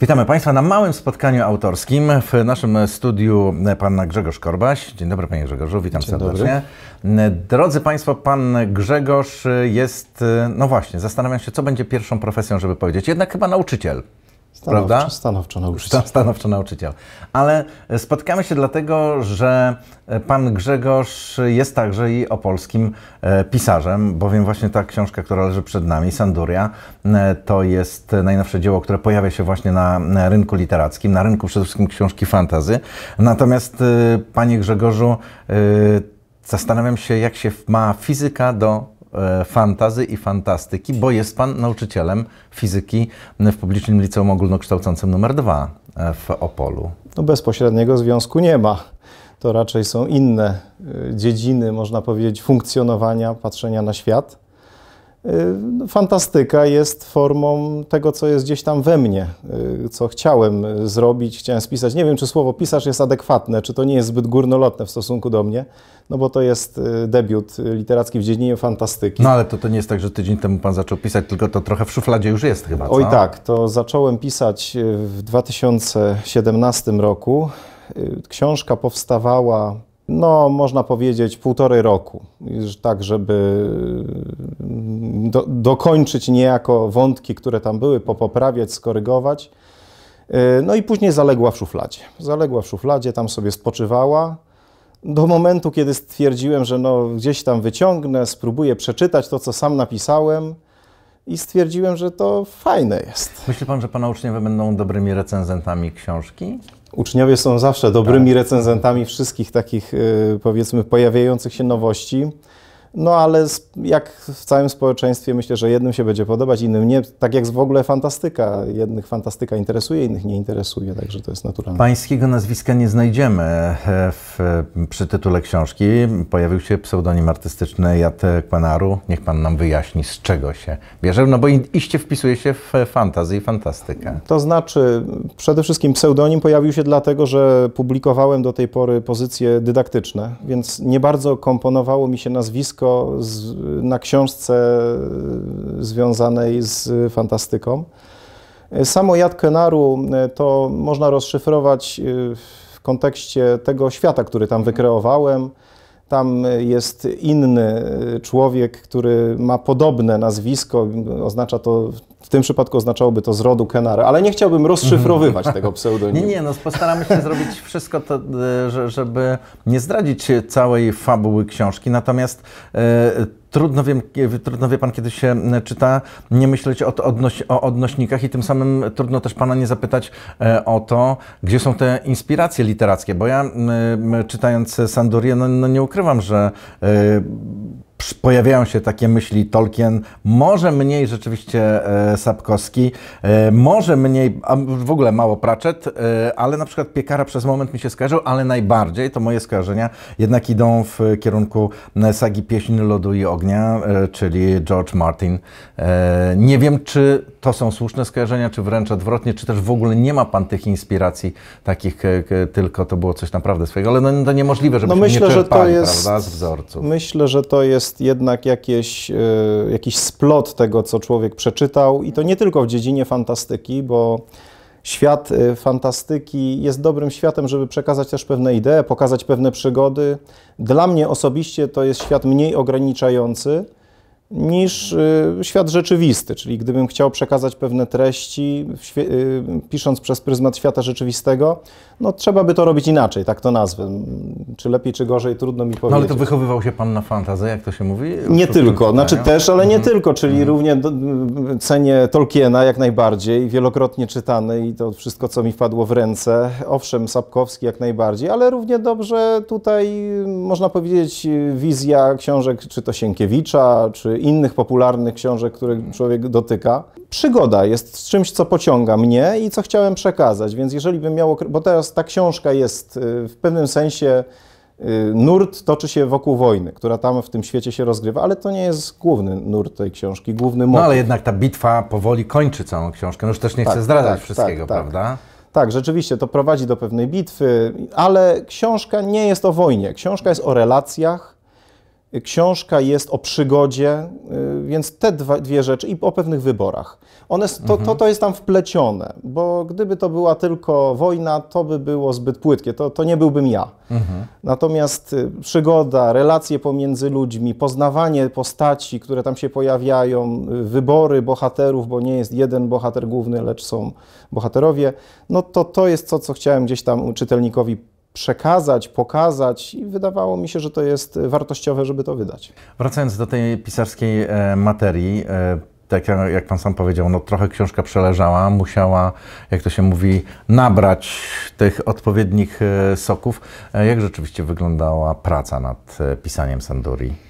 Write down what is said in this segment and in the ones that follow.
Witamy Państwa na małym spotkaniu autorskim. W naszym studiu pan Grzegorz Korbaś. Dzień dobry panie Grzegorzu, witam Dzień serdecznie. Dobry. Drodzy Państwo, pan Grzegorz jest, no właśnie, zastanawiam się, co będzie pierwszą profesją, żeby powiedzieć. Jednak chyba nauczyciel. Stanowczy, prawda? Stanowczo nauczyciel. Stanowczo nauczyciel. Ale e, spotkamy się dlatego, że e, pan Grzegorz jest także i opolskim e, pisarzem, bowiem właśnie ta książka, która leży przed nami, Sanduria, to jest najnowsze dzieło, które pojawia się właśnie na rynku literackim, na rynku przede wszystkim książki fantazy. Natomiast, panie Grzegorzu, zastanawiam się, jak się ma fizyka do E, fantazy i fantastyki, bo jest Pan nauczycielem fizyki w Publicznym Liceum Ogólnokształcącym numer 2 e, w Opolu. No bezpośredniego związku nie ma. To raczej są inne e, dziedziny, można powiedzieć, funkcjonowania, patrzenia na świat. Y, no, fantastyka jest formą tego, co jest gdzieś tam we mnie, y, co chciałem y, zrobić, chciałem spisać. Nie wiem, czy słowo pisarz jest adekwatne, czy to nie jest zbyt górnolotne w stosunku do mnie, no bo to jest debiut literacki w dziedzinie fantastyki. No ale to, to nie jest tak, że tydzień temu pan zaczął pisać, tylko to trochę w szufladzie już jest chyba, co? Oj tak, to zacząłem pisać w 2017 roku. Książka powstawała no można powiedzieć półtorej roku, tak żeby mm, do, dokończyć niejako wątki, które tam były, popoprawiać, skorygować. Y, no i później zaległa w szufladzie. Zaległa w szufladzie, tam sobie spoczywała. Do momentu, kiedy stwierdziłem, że no, gdzieś tam wyciągnę, spróbuję przeczytać to, co sam napisałem, i stwierdziłem, że to fajne jest. Myśli pan, że pana uczniowie będą dobrymi recenzentami książki? Uczniowie są zawsze dobrymi tak. recenzentami wszystkich takich, y, powiedzmy, pojawiających się nowości. No ale jak w całym społeczeństwie myślę, że jednym się będzie podobać, innym nie. Tak jak w ogóle fantastyka. Jednych fantastyka interesuje, innych nie interesuje, także to jest naturalne. Pańskiego nazwiska nie znajdziemy e, w, przy tytule książki. Pojawił się pseudonim artystyczny Jat Kwanaru. Niech pan nam wyjaśni, z czego się bierze, no bo iście wpisuje się w e, fantazję i fantastykę. To znaczy, przede wszystkim pseudonim pojawił się dlatego, że publikowałem do tej pory pozycje dydaktyczne, więc nie bardzo komponowało mi się nazwisko tylko z, na książce związanej z fantastyką. Samo Jad Kenaru e, to można rozszyfrować e, w kontekście tego świata, który tam mhm. wykreowałem. Tam e, jest inny e, człowiek, który ma podobne nazwisko, oznacza to, w tym przypadku oznaczałoby to z rodu Kenara, ale nie chciałbym rozszyfrowywać mhm. tego pseudonimu. Nie, nie, no postaramy się zrobić wszystko, to, e, żeby nie zdradzić całej fabuły książki, natomiast Trudno, wiem, trudno wie pan, kiedy się e, czyta, nie myśleć o, odnoś, o odnośnikach i tym samym trudno też pana nie zapytać e, o to, gdzie są te inspiracje literackie, bo ja czytając Sandurię, no, no nie ukrywam, że e, pojawiają się takie myśli Tolkien, może mniej rzeczywiście e, Sapkowski, e, może mniej, a w ogóle mało Pratchett, e, ale na przykład Piekara przez moment mi się skojarzył, ale najbardziej to moje skojarzenia jednak idą w kierunku sagi Pieśń Lodu i Ognia, czyli George Martin. nie wiem, czy to są słuszne skojarzenia, czy wręcz odwrotnie, czy też w ogóle nie ma pan tych inspiracji takich, tylko to było coś naprawdę swojego, ale no, to niemożliwe, żebyśmy no myślę, nie czerpali, że to jest, prawda, z wzorców. Myślę, że to jest jest jednak jakieś, e, jakiś splot tego, co człowiek przeczytał, i to nie tylko w dziedzinie fantastyki, bo świat e, fantastyki jest dobrym światem, żeby przekazać też pewne idee, pokazać pewne przygody. Dla mnie osobiście to jest świat mniej ograniczający niż y, świat rzeczywisty. Czyli gdybym chciał przekazać pewne treści, y, pisząc przez pryzmat świata rzeczywistego, no trzeba by to robić inaczej, tak to nazwę. Czy lepiej, czy gorzej, trudno mi powiedzieć. No ale to wychowywał się pan na fantazję, jak to się mówi? Nie tylko, znaczy też, ale nie mhm. tylko, czyli mhm. równie y, cenię Tolkiena jak najbardziej, wielokrotnie czytany i to wszystko, co mi wpadło w ręce. Owszem, Sapkowski jak najbardziej, ale równie dobrze tutaj, można powiedzieć, wizja książek, czy to Sienkiewicza, czy innych popularnych książek, które człowiek dotyka. Przygoda jest czymś, co pociąga mnie i co chciałem przekazać, więc jeżeli bym miał, bo teraz ta książka jest y, w pewnym sensie y, nurt toczy się wokół wojny, która tam w tym świecie się rozgrywa, ale to nie jest główny nurt tej książki, główny motyw. No ale jednak ta bitwa powoli kończy całą książkę, no już też nie tak, chcę zdradzać tak, wszystkiego, tak, tak, prawda? Tak, rzeczywiście to prowadzi do pewnej bitwy, ale książka nie jest o wojnie. Książka jest o relacjach, Książka jest o przygodzie, y, więc te dwa, dwie rzeczy i o pewnych wyborach. One, to, to, to jest tam wplecione, bo gdyby to była tylko wojna, to by było zbyt płytkie, to, to nie byłbym ja. Mhm. Natomiast y, przygoda, relacje pomiędzy ludźmi, poznawanie postaci, które tam się pojawiają, y, wybory bohaterów, bo nie jest jeden bohater główny, lecz są bohaterowie, no to to jest to, co chciałem gdzieś tam czytelnikowi przekazać, pokazać i wydawało mi się, że to jest wartościowe, żeby to wydać. Wracając do tej pisarskiej e, materii, e, tak jak pan sam powiedział, no trochę książka przeleżała, musiała, jak to się mówi, nabrać tych odpowiednich e, soków. Jak rzeczywiście wyglądała praca nad pisaniem Sanduri?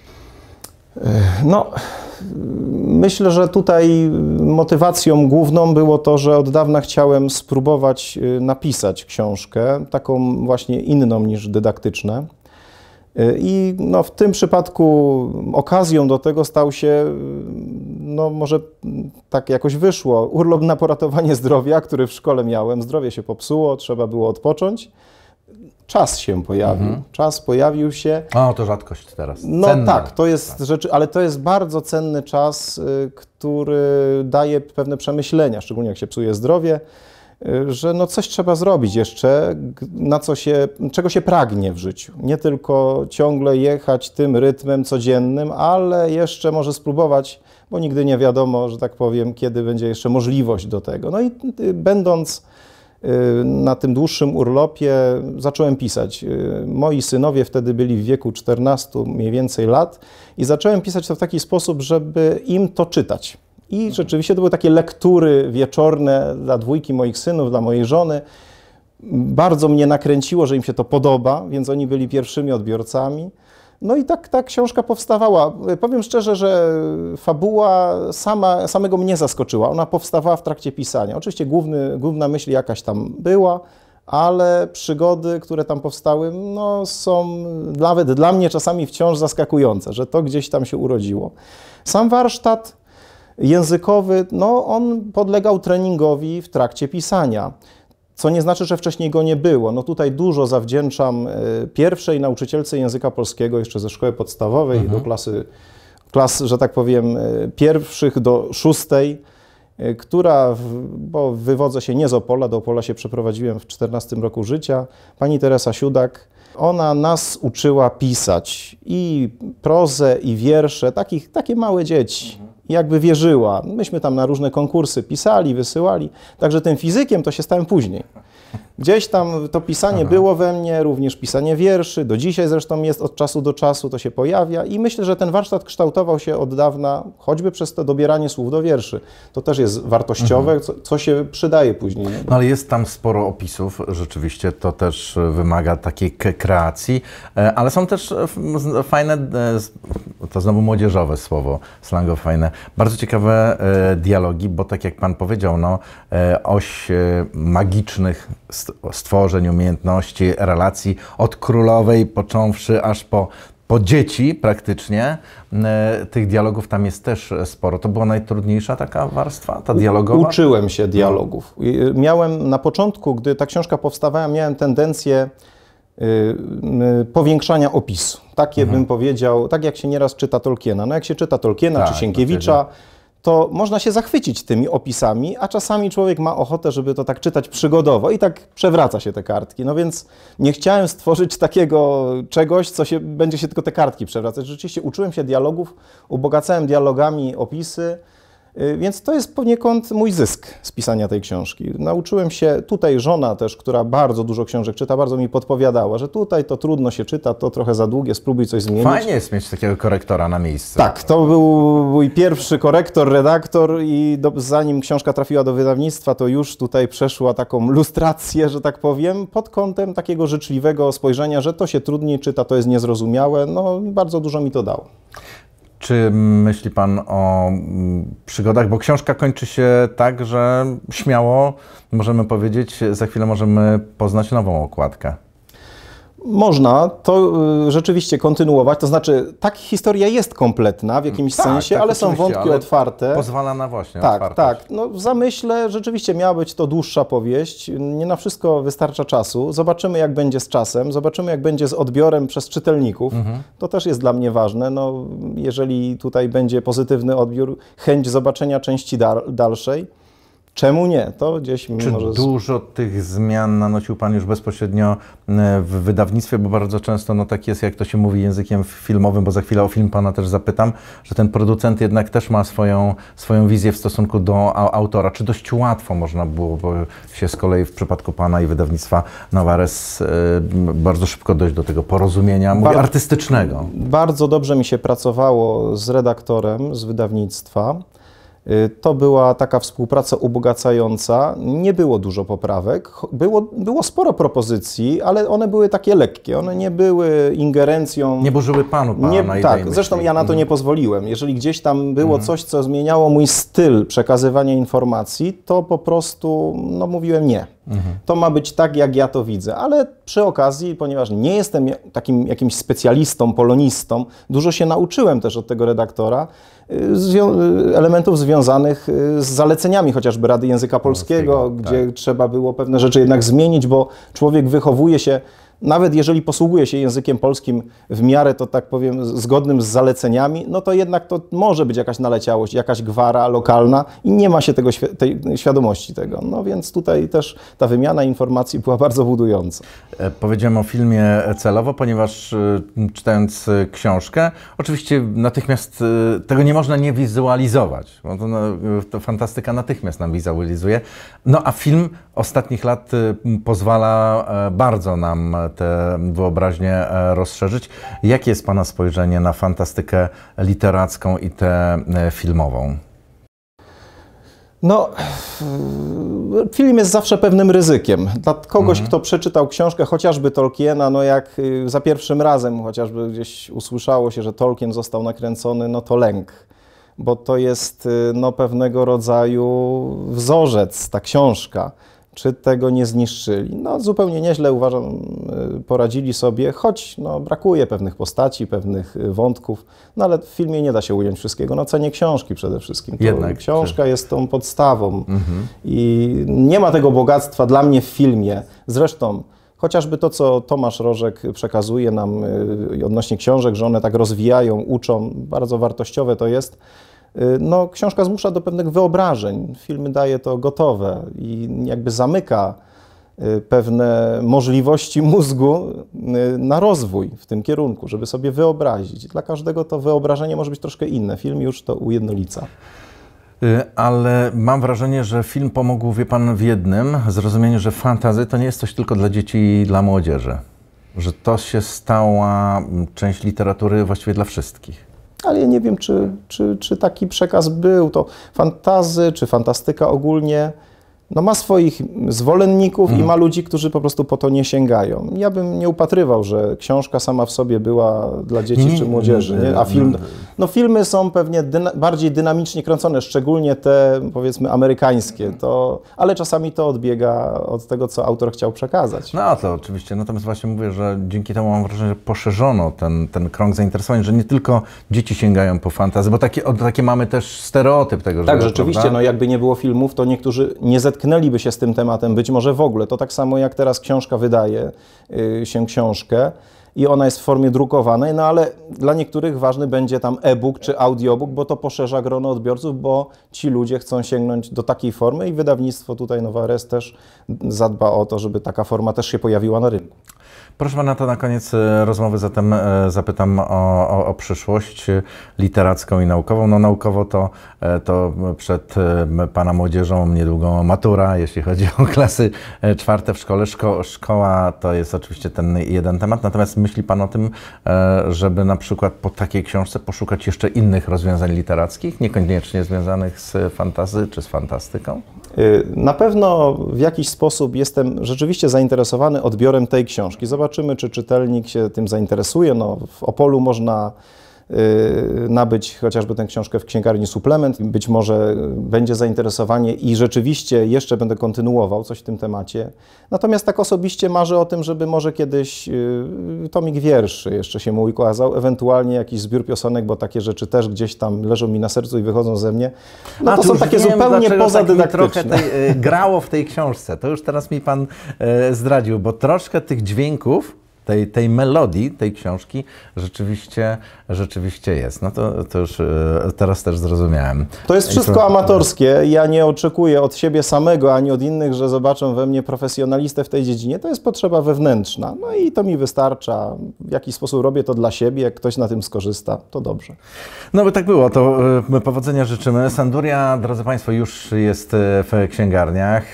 No, myślę, że tutaj motywacją główną było to, że od dawna chciałem spróbować y, napisać książkę, taką właśnie inną niż dydaktyczne. Y, I no, w tym przypadku okazją do tego stał się, y, no może tak jakoś wyszło, urlop na poratowanie zdrowia, który w szkole miałem. Zdrowie się popsuło, trzeba było odpocząć czas się pojawił. Mhm. Czas pojawił się. O, to rzadkość teraz. No tak, to jest tak. ale to jest bardzo cenny czas, y, który daje pewne przemyślenia, szczególnie jak się psuje zdrowie, y, że no coś trzeba zrobić jeszcze, na co się, czego się pragnie w życiu. Nie tylko ciągle jechać tym rytmem codziennym, ale jeszcze może spróbować, bo nigdy nie wiadomo, że tak powiem, kiedy będzie jeszcze możliwość do tego. No i y, będąc Y, na tym dłuższym urlopie zacząłem pisać. Y, moi synowie wtedy byli w wieku 14 mniej więcej lat i zacząłem pisać to w taki sposób, żeby im to czytać. I mhm. rzeczywiście to były takie lektury wieczorne dla dwójki moich synów, dla mojej żony. Bardzo mnie nakręciło, że im się to podoba, więc oni byli pierwszymi odbiorcami. No i tak ta książka powstawała. Powiem szczerze, że fabuła sama, samego mnie zaskoczyła. Ona powstawała w trakcie pisania. Oczywiście główny, główna myśl jakaś tam była, ale przygody, które tam powstały, no, są nawet dla mnie czasami wciąż zaskakujące, że to gdzieś tam się urodziło. Sam warsztat językowy, no, on podlegał treningowi w trakcie pisania co nie znaczy, że wcześniej go nie było. No tutaj dużo zawdzięczam e, pierwszej nauczycielce języka polskiego jeszcze ze szkoły podstawowej mhm. do klasy, klas, że tak powiem, e, pierwszych do szóstej, e, która, bo wywodzę się nie z Opola, do Opola się przeprowadziłem w 14 roku życia, pani Teresa Siudak, ona nas uczyła pisać i prozę, i wiersze, takich, takie małe dzieci. Mhm jakby wierzyła. Myśmy tam na różne konkursy pisali, wysyłali. Także tym fizykiem to się stałem później. Gdzieś tam to pisanie Aha. było we mnie, również pisanie wierszy. Do dzisiaj zresztą jest od czasu do czasu, to się pojawia i myślę, że ten warsztat kształtował się od dawna, choćby przez to dobieranie słów do wierszy. To też jest wartościowe, mhm. co, co, się przydaje później. No ale jest tam sporo opisów, rzeczywiście to też wymaga takiej kreacji, e, ale są też e, fajne e, to znowu młodzieżowe słowo, slango fajne. Bardzo ciekawe e, dialogi, bo tak jak Pan powiedział, no, e, oś e, magicznych stworzeń, umiejętności, relacji od królowej począwszy aż po po dzieci praktycznie e, tych dialogów tam jest też sporo. To była najtrudniejsza taka warstwa, ta dialogowa? Uczyłem się no. dialogów. E, miałem na początku, gdy ta książka powstawała, miałem tendencję Y, y, powiększania opisu. Takie mhm. bym powiedział, tak jak się nieraz czyta Tolkiena. No jak się czyta Tolkiena tak, czy Sienkiewicza, to można się zachwycić tymi opisami, a czasami człowiek ma ochotę, żeby to tak czytać przygodowo i tak przewraca się te kartki. No więc nie chciałem stworzyć takiego czegoś, co się, będzie się tylko te kartki przewracać. Rzeczywiście uczyłem się dialogów, ubogacałem dialogami opisy. Y, więc to jest poniekąd mój zysk z pisania tej książki. Nauczyłem się, tutaj żona też, która bardzo dużo książek czyta, bardzo mi podpowiadała, że tutaj to trudno się czyta, to trochę za długie, spróbuj coś zmienić. Fajnie jest mieć takiego korektora na miejscu. Tak, to był mój pierwszy korektor, redaktor i do, zanim książka trafiła do wydawnictwa, to już tutaj przeszła taką lustrację, że tak powiem, pod kątem takiego życzliwego spojrzenia, że to się trudniej czyta, to jest niezrozumiałe. No, bardzo dużo mi to dało. Czy myśli Pan o mm, przygodach? Bo książka kończy się tak, że śmiało możemy powiedzieć, za chwilę możemy poznać nową okładkę. Można to y, rzeczywiście kontynuować, to znaczy tak historia jest kompletna w jakimś tak, sensie, tak, ale są wątki ale otwarte. Pozwala na właśnie Tak, otwartość. tak. No w zamyśle rzeczywiście miała być to dłuższa powieść, nie na wszystko wystarcza czasu. Zobaczymy jak będzie z czasem, zobaczymy jak będzie z odbiorem przez czytelników. Mhm. To też jest dla mnie ważne, no jeżeli tutaj będzie pozytywny odbiór, chęć zobaczenia części dalszej, Czemu nie? To gdzieś mi Czy może... dużo tych zmian nanosił Pan już bezpośrednio e, w wydawnictwie, bo bardzo często no, tak jest, jak to się mówi językiem filmowym, bo za chwilę o film Pana też zapytam, że ten producent jednak też ma swoją, swoją wizję w stosunku do autora. Czy dość łatwo można było się z kolei w przypadku Pana i wydawnictwa Nowares e, bardzo szybko dojść do tego porozumienia, mówię, artystycznego? Bardzo dobrze mi się pracowało z redaktorem z wydawnictwa. Y, to była taka współpraca ubogacająca. Nie było dużo poprawek. Było, było sporo propozycji, ale one były takie lekkie. One nie były ingerencją. Nie burzyły panu pana nie, Tak, myśli. zresztą ja na to mhm. nie pozwoliłem. Jeżeli gdzieś tam było mhm. coś, co zmieniało mój styl przekazywania informacji, to po prostu no, mówiłem nie. To ma być tak, jak ja to widzę, ale przy okazji, ponieważ nie jestem takim jakimś specjalistą, polonistą, dużo się nauczyłem też od tego redaktora y, y, elementów związanych y, z zaleceniami chociażby Rady Języka Polskiego, Polskiego gdzie tak. trzeba było pewne rzeczy jednak zmienić, bo człowiek wychowuje się nawet jeżeli posługuje się językiem polskim w miarę, to tak powiem, zgodnym z zaleceniami, no to jednak to może być jakaś naleciałość, jakaś gwara lokalna i nie ma się tego, tej świadomości tego. No więc tutaj też ta wymiana informacji była bardzo budująca. E, powiedziałem o filmie celowo, ponieważ e, czytając e, książkę, oczywiście natychmiast tego nie można nie wizualizować, bo to, no, to fantastyka natychmiast nam wizualizuje. No a film ostatnich lat pozwala bardzo nam tę wyobraźnię e, rozszerzyć. Jakie jest Pana spojrzenie na fantastykę literacką i tę e, filmową? No, e, film jest zawsze pewnym ryzykiem. Dla kogoś, mhm. kto przeczytał książkę chociażby Tolkiena, no jak y, za pierwszym razem chociażby gdzieś usłyszało się, że Tolkien został nakręcony, no to lęk. Bo to jest y, no, pewnego rodzaju wzorzec, ta książka czy tego nie zniszczyli. No zupełnie nieźle uważam, y, poradzili sobie, choć no, brakuje pewnych postaci, pewnych y, wątków, no ale w filmie nie da się ująć wszystkiego. No cenie książki przede wszystkim. Jednak, książka czy... jest tą podstawą mhm. i nie ma tego bogactwa dla mnie w filmie. Zresztą chociażby to, co Tomasz Rożek przekazuje nam y, odnośnie książek, że one tak rozwijają, uczą, bardzo wartościowe to jest. Y, no, książka zmusza do pewnych wyobrażeń, filmy daje to gotowe i jakby zamyka y, pewne możliwości mózgu y, na rozwój w tym kierunku, żeby sobie wyobrazić. Dla każdego to wyobrażenie może być troszkę inne. Film już to ujednolica. Ale mam wrażenie, że film pomógł, wie pan, w jednym zrozumieniu, że fantazy to nie jest coś tylko dla dzieci i dla młodzieży. Że to się stała mm, część literatury właściwie dla wszystkich ale ja nie wiem, czy, czy, czy taki przekaz był. To fantazy, czy fantastyka ogólnie no ma swoich zwolenników i mhm. ma ludzi, którzy po prostu po to nie sięgają. Ja bym nie upatrywał, że książka sama w sobie była dla dzieci nie, czy młodzieży, nie, a film... No filmy są pewnie dyna bardziej dynamicznie kręcone, szczególnie te powiedzmy amerykańskie, to, ale czasami to odbiega od tego, co autor chciał przekazać. No to oczywiście, natomiast właśnie mówię, że dzięki temu mam wrażenie, że poszerzono ten, ten krąg zainteresowań, że nie tylko dzieci sięgają po fantazję, bo takie, takie mamy też stereotyp tego, tak, że... Tak, rzeczywiście, prawda? no jakby nie było filmów, to niektórzy nie zetknęli zetknęliby się z tym tematem, być może w ogóle. To tak samo jak teraz książka wydaje y, się książkę i ona jest w formie drukowanej, no ale dla niektórych ważny będzie tam e-book czy audiobook, bo to poszerza grono odbiorców, bo ci ludzie chcą sięgnąć do takiej formy i wydawnictwo tutaj Nowares też zadba o to, żeby taka forma też się pojawiła na rynku. Proszę Pana, to na koniec e, rozmowy zatem e, zapytam o, o, o, przyszłość literacką i naukową. No naukowo to, e, to przed Pana młodzieżą niedługo matura, jeśli chodzi o klasy czwarte w szkole. Szko, szkoła to jest oczywiście ten jeden temat, natomiast myśli Pan o tym, żeby na przykład po takiej książce poszukać jeszcze innych rozwiązań literackich, niekoniecznie związanych z fantazy czy z fantastyką? Y, na pewno w jakiś sposób jestem rzeczywiście zainteresowany odbiorem tej książki. Zobaczymy, czy czytelnik się tym zainteresuje. No, w Opolu można Y, nabyć chociażby tę książkę w księgarni suplement. Być może y, będzie zainteresowanie i rzeczywiście jeszcze będę kontynuował coś w tym temacie. Natomiast tak osobiście marzę o tym, żeby może kiedyś y, tomik wierszy jeszcze się mu ukazał, ewentualnie jakiś zbiór piosenek, bo takie rzeczy też gdzieś tam leżą mi na sercu i wychodzą ze mnie. No A, to są takie wiem, zupełnie tak poza. Tak trochę tej, grało w tej książce. To już teraz mi pan zdradził, bo troszkę tych dźwięków tej, tej melodii, tej książki rzeczywiście, rzeczywiście jest. No to, to już e, teraz też zrozumiałem. To jest wszystko amatorskie. Ja nie oczekuję od siebie samego, ani od innych, że zobaczą we mnie profesjonalistę w tej dziedzinie. To jest potrzeba wewnętrzna. No i to mi wystarcza. W jakiś sposób robię to dla siebie. Jak ktoś na tym skorzysta, to dobrze. No by tak było. To e, my powodzenia życzymy. Sanduria, drodzy Państwo, już jest e, w księgarniach.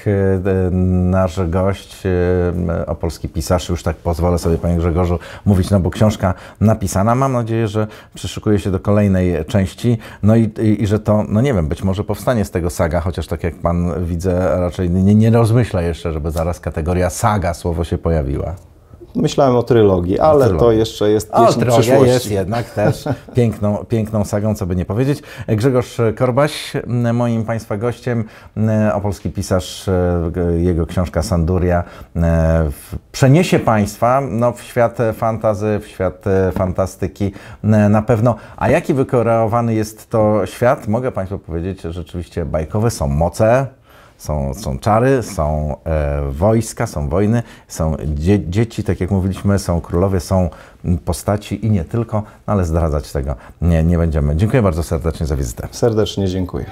Nasz gość, opolski pisarz, już tak pozwolę sobie panie Grzegorzu, mówić, no bo książka napisana. Mam nadzieję, że przyszykuje się do kolejnej części. No i, i, i że to, no nie wiem, być może powstanie z tego saga, chociaż tak jak pan widzę, raczej nie, nie rozmyśla jeszcze, żeby zaraz kategoria saga słowo się pojawiła. Myślałem o trylogii, ale trylogii. to jeszcze jest o, pieśń trylogia przyszłości. jest jednak też piękną, piękną sagą, co by nie powiedzieć. Grzegorz Korbaś, moim Państwa gościem, opolski pisarz, e, jego książka Sanduria e, przeniesie Państwa no, w świat fantazy, w świat e, fantastyki na pewno. A jaki wykreowany jest to świat? Mogę Państwu powiedzieć, że rzeczywiście bajkowe są moce, są, są czary, są e, wojska, są wojny, są dzie dzieci, tak jak mówiliśmy, są królowie, są postaci i nie tylko, no ale zdradzać tego nie, nie będziemy. Dziękuję bardzo serdecznie za wizytę. Serdecznie dziękuję.